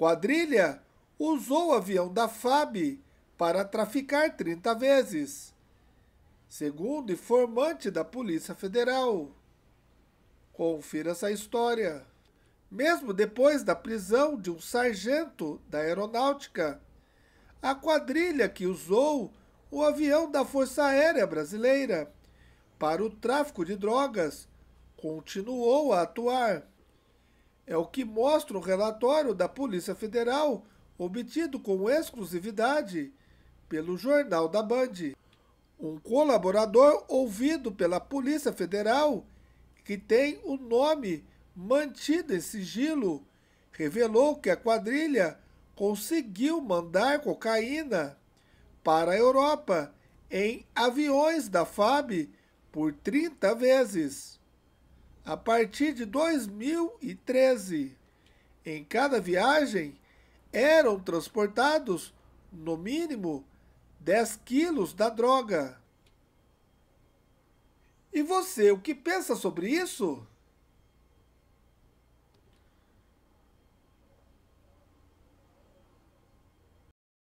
Quadrilha usou o avião da FAB para traficar 30 vezes, segundo informante da Polícia Federal. Confira essa história. Mesmo depois da prisão de um sargento da aeronáutica, a quadrilha que usou o avião da Força Aérea Brasileira para o tráfico de drogas continuou a atuar. É o que mostra o relatório da Polícia Federal, obtido com exclusividade pelo jornal da Band. Um colaborador ouvido pela Polícia Federal, que tem o nome mantido em sigilo, revelou que a quadrilha conseguiu mandar cocaína para a Europa em aviões da FAB por 30 vezes a partir de 2013. Em cada viagem, eram transportados, no mínimo, 10 quilos da droga. E você, o que pensa sobre isso?